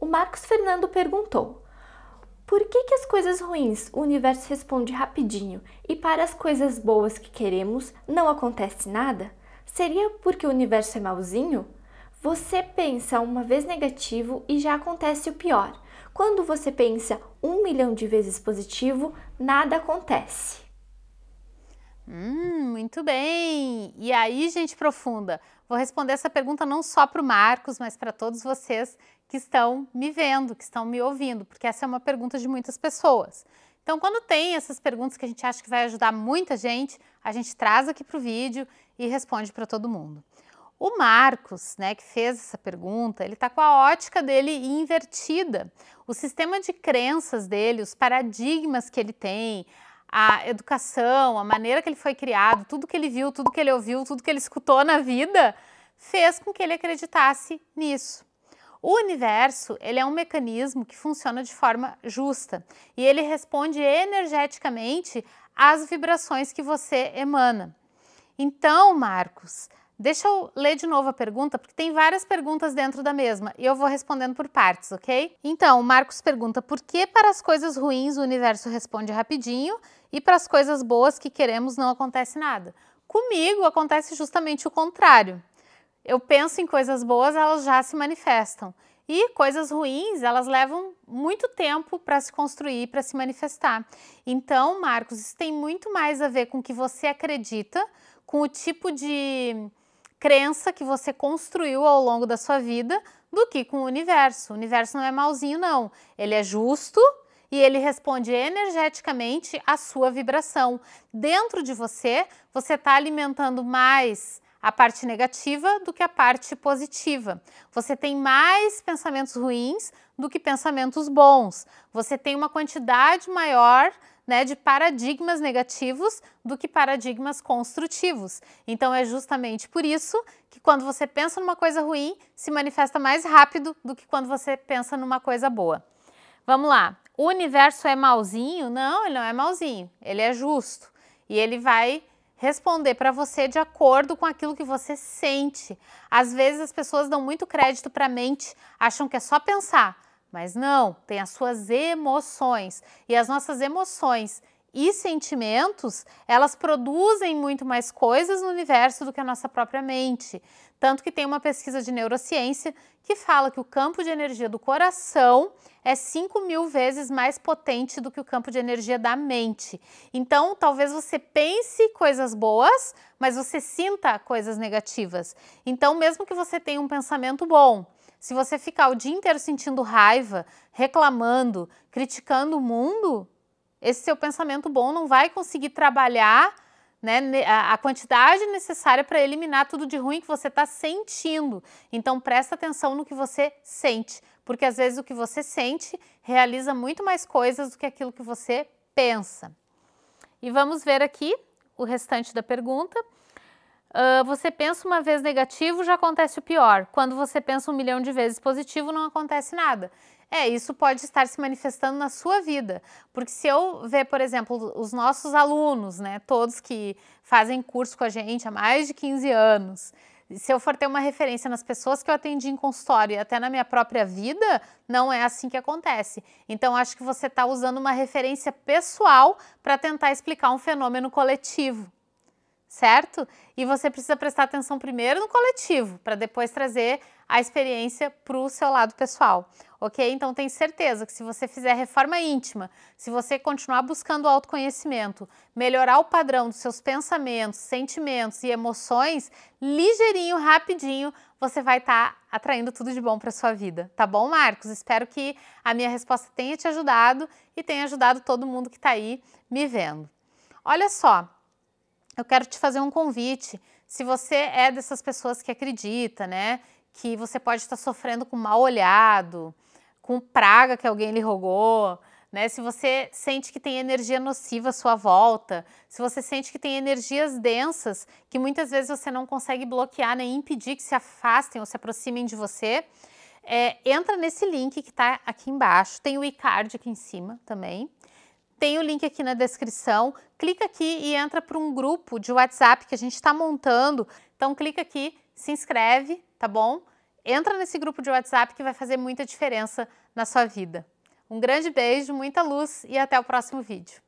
o Marcos Fernando perguntou: Por que, que as coisas ruins o universo responde rapidinho e para as coisas boas que queremos não acontece nada? Seria porque o universo é mauzinho? Você pensa uma vez negativo e já acontece o pior. Quando você pensa um milhão de vezes positivo, nada acontece. Hum, muito bem! E aí, gente profunda, Vou responder essa pergunta não só para o Marcos, mas para todos vocês que estão me vendo, que estão me ouvindo, porque essa é uma pergunta de muitas pessoas. Então, quando tem essas perguntas que a gente acha que vai ajudar muita gente, a gente traz aqui para o vídeo e responde para todo mundo. O Marcos, né, que fez essa pergunta, ele está com a ótica dele invertida. O sistema de crenças dele, os paradigmas que ele tem, a educação, a maneira que ele foi criado, tudo que ele viu, tudo que ele ouviu, tudo que ele escutou na vida, fez com que ele acreditasse nisso. O universo, ele é um mecanismo que funciona de forma justa e ele responde energeticamente às vibrações que você emana. Então, Marcos, Deixa eu ler de novo a pergunta, porque tem várias perguntas dentro da mesma e eu vou respondendo por partes, ok? Então, o Marcos pergunta por que para as coisas ruins o universo responde rapidinho e para as coisas boas que queremos não acontece nada. Comigo acontece justamente o contrário. Eu penso em coisas boas, elas já se manifestam. E coisas ruins, elas levam muito tempo para se construir, para se manifestar. Então, Marcos, isso tem muito mais a ver com o que você acredita, com o tipo de crença que você construiu ao longo da sua vida do que com o universo. O universo não é malzinho, não. Ele é justo e ele responde energeticamente à sua vibração. Dentro de você, você está alimentando mais a parte negativa do que a parte positiva. Você tem mais pensamentos ruins do que pensamentos bons. Você tem uma quantidade maior né, de paradigmas negativos do que paradigmas construtivos. Então é justamente por isso que quando você pensa numa coisa ruim, se manifesta mais rápido do que quando você pensa numa coisa boa. Vamos lá. O universo é malzinho? Não, ele não é malzinho. Ele é justo. E ele vai responder para você de acordo com aquilo que você sente. Às vezes as pessoas dão muito crédito para a mente, acham que é só pensar. Mas não, tem as suas emoções. E as nossas emoções e sentimentos, elas produzem muito mais coisas no universo do que a nossa própria mente. Tanto que tem uma pesquisa de neurociência que fala que o campo de energia do coração é 5 mil vezes mais potente do que o campo de energia da mente. Então, talvez você pense coisas boas, mas você sinta coisas negativas. Então, mesmo que você tenha um pensamento bom, se você ficar o dia inteiro sentindo raiva, reclamando, criticando o mundo, esse seu pensamento bom não vai conseguir trabalhar né, a quantidade necessária para eliminar tudo de ruim que você está sentindo. Então presta atenção no que você sente, porque às vezes o que você sente realiza muito mais coisas do que aquilo que você pensa. E vamos ver aqui o restante da pergunta. Uh, você pensa uma vez negativo, já acontece o pior. Quando você pensa um milhão de vezes positivo, não acontece nada. É, isso pode estar se manifestando na sua vida. Porque se eu ver, por exemplo, os nossos alunos, né, todos que fazem curso com a gente há mais de 15 anos, se eu for ter uma referência nas pessoas que eu atendi em consultório e até na minha própria vida, não é assim que acontece. Então, acho que você está usando uma referência pessoal para tentar explicar um fenômeno coletivo certo? E você precisa prestar atenção primeiro no coletivo, para depois trazer a experiência para o seu lado pessoal, ok? Então, tenha certeza que se você fizer reforma íntima, se você continuar buscando autoconhecimento, melhorar o padrão dos seus pensamentos, sentimentos e emoções, ligeirinho, rapidinho, você vai estar tá atraindo tudo de bom para sua vida, tá bom, Marcos? Espero que a minha resposta tenha te ajudado e tenha ajudado todo mundo que está aí me vendo. Olha só, eu quero te fazer um convite. Se você é dessas pessoas que acredita, né, que você pode estar sofrendo com mal olhado, com praga que alguém lhe rogou, né? Se você sente que tem energia nociva à sua volta, se você sente que tem energias densas que muitas vezes você não consegue bloquear nem impedir que se afastem ou se aproximem de você, é, entra nesse link que está aqui embaixo, tem o e-card aqui em cima também tem o link aqui na descrição. Clica aqui e entra para um grupo de WhatsApp que a gente está montando. Então clica aqui, se inscreve, tá bom? Entra nesse grupo de WhatsApp que vai fazer muita diferença na sua vida. Um grande beijo, muita luz e até o próximo vídeo.